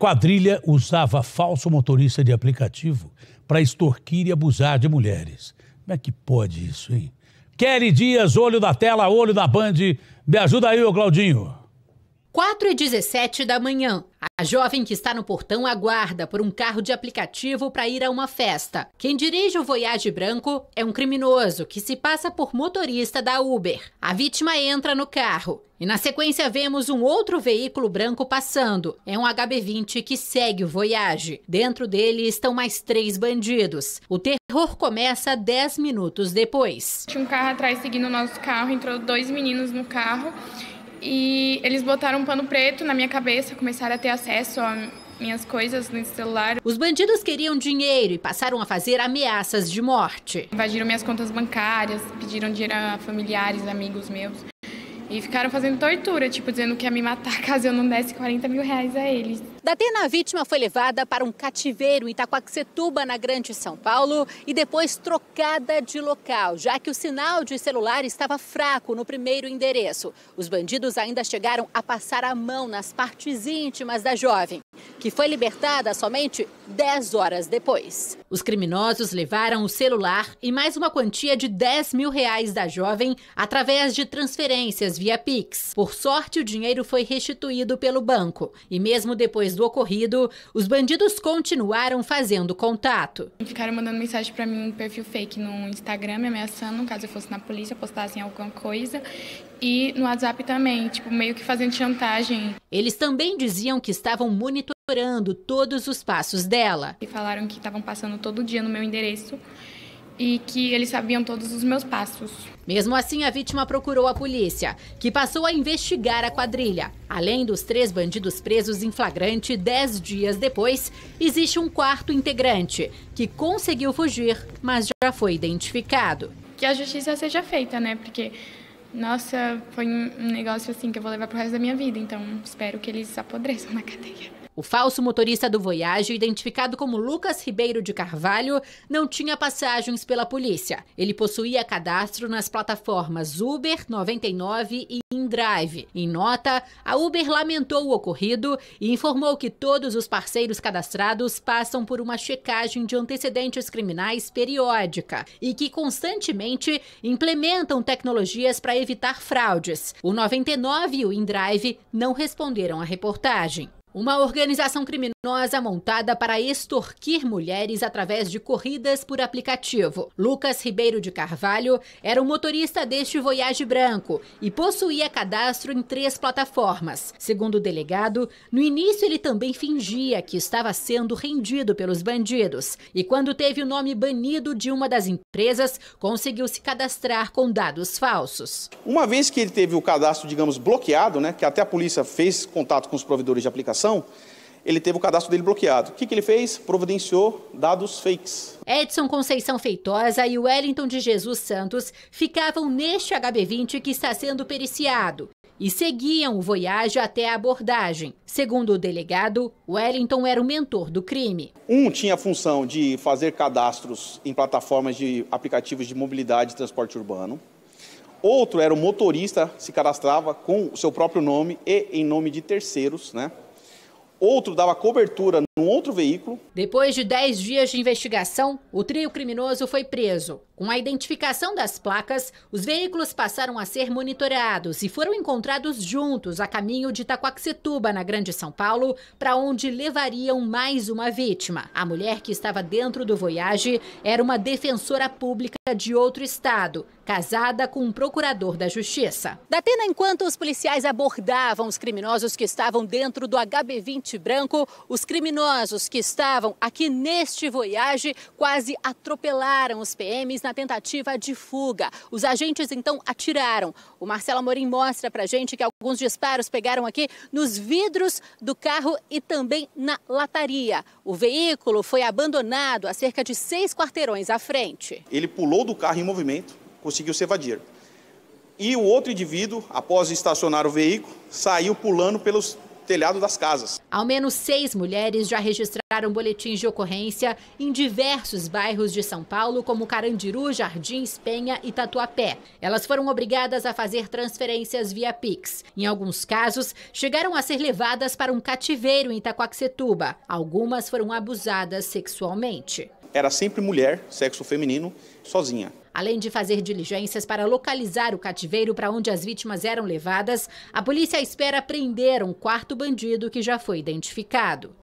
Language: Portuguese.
Quadrilha usava falso motorista de aplicativo para extorquir e abusar de mulheres. Como é que pode isso, hein? Kelly Dias, olho da tela, olho da Band. Me ajuda aí, ô Claudinho. 4 e 17 da manhã. A jovem que está no portão aguarda por um carro de aplicativo para ir a uma festa. Quem dirige o Voyage Branco é um criminoso que se passa por motorista da Uber. A vítima entra no carro e, na sequência, vemos um outro veículo branco passando. É um HB20 que segue o Voyage. Dentro dele estão mais três bandidos. O terror começa 10 minutos depois. Tinha um carro atrás seguindo o nosso carro, entrou dois meninos no carro e eles botaram um pano preto na minha cabeça, começaram a ter acesso a minhas coisas no celular. Os bandidos queriam dinheiro e passaram a fazer ameaças de morte. Invadiram minhas contas bancárias, pediram dinheiro a familiares, amigos meus. E ficaram fazendo tortura, tipo, dizendo que ia me matar caso eu não desse 40 mil reais a eles. Datena, a vítima, foi levada para um cativeiro em Itaquaquecetuba, na Grande São Paulo, e depois trocada de local, já que o sinal de celular estava fraco no primeiro endereço. Os bandidos ainda chegaram a passar a mão nas partes íntimas da jovem, que foi libertada somente 10 horas depois. Os criminosos levaram o celular e mais uma quantia de 10 mil reais da jovem através de transferências via Pix. Por sorte, o dinheiro foi restituído pelo banco. E mesmo depois do ocorrido, os bandidos continuaram fazendo contato. Ficaram mandando mensagem para mim um perfil fake no Instagram, me ameaçando, caso eu fosse na polícia, postassem alguma coisa. E no WhatsApp também, tipo, meio que fazendo chantagem. Eles também diziam que estavam monitorando monitorando todos os passos dela. E falaram que estavam passando todo dia no meu endereço e que eles sabiam todos os meus passos. Mesmo assim, a vítima procurou a polícia, que passou a investigar a quadrilha. Além dos três bandidos presos em flagrante dez dias depois, existe um quarto integrante que conseguiu fugir, mas já foi identificado. Que a justiça seja feita, né? Porque, nossa, foi um negócio assim que eu vou levar pro resto da minha vida. Então, espero que eles apodreçam na cadeia. O falso motorista do Voyage, identificado como Lucas Ribeiro de Carvalho, não tinha passagens pela polícia. Ele possuía cadastro nas plataformas Uber, 99 e InDrive. Em nota, a Uber lamentou o ocorrido e informou que todos os parceiros cadastrados passam por uma checagem de antecedentes criminais periódica e que constantemente implementam tecnologias para evitar fraudes. O 99 e o InDrive não responderam à reportagem. Uma organização criminosa montada para extorquir mulheres através de corridas por aplicativo. Lucas Ribeiro de Carvalho era o um motorista deste Voyage Branco e possuía cadastro em três plataformas. Segundo o delegado, no início ele também fingia que estava sendo rendido pelos bandidos e, quando teve o nome banido de uma das empresas, conseguiu se cadastrar com dados falsos. Uma vez que ele teve o cadastro, digamos, bloqueado, né, que até a polícia fez contato com os provedores de aplicação, ele teve o cadastro dele bloqueado. O que, que, ele fez? Providenciou dados fakes. Edson Conceição Feitosa e Wellington de Jesus Santos ficavam neste HB20 que está sendo periciado e seguiam o Voyage até a abordagem. Segundo o delegado, Wellington era o mentor do crime. Um tinha a função de fazer cadastros em plataformas de aplicativos de mobilidade e transporte urbano. Outro era o motorista, se cadastrava com o seu próprio nome e em nome de terceiros, né? outro dava cobertura um outro veículo. Depois de 10 dias de investigação, o trio criminoso foi preso. Com a identificação das placas, os veículos passaram a ser monitorados e foram encontrados juntos a caminho de Itacoaxetuba, na Grande São Paulo, para onde levariam mais uma vítima. A mulher que estava dentro do Voyage era uma defensora pública de outro estado, casada com um procurador da Justiça. Datena, enquanto os policiais abordavam os criminosos que estavam dentro do HB20 branco, os criminosos Criminosos que estavam aqui neste voyage quase atropelaram os PMs na tentativa de fuga. Os agentes então atiraram. O Marcelo Amorim mostra pra gente que alguns disparos pegaram aqui nos vidros do carro e também na lataria. O veículo foi abandonado a cerca de seis quarteirões à frente. Ele pulou do carro em movimento, conseguiu se evadir. E o outro indivíduo, após estacionar o veículo, saiu pulando pelos telhado das casas. Ao menos seis mulheres já registraram boletins de ocorrência em diversos bairros de São Paulo, como Carandiru, Jardins, Penha e Tatuapé. Elas foram obrigadas a fazer transferências via Pix. Em alguns casos, chegaram a ser levadas para um cativeiro em Itacoaxetuba. Algumas foram abusadas sexualmente. Era sempre mulher, sexo feminino, sozinha. Além de fazer diligências para localizar o cativeiro para onde as vítimas eram levadas, a polícia espera prender um quarto bandido que já foi identificado.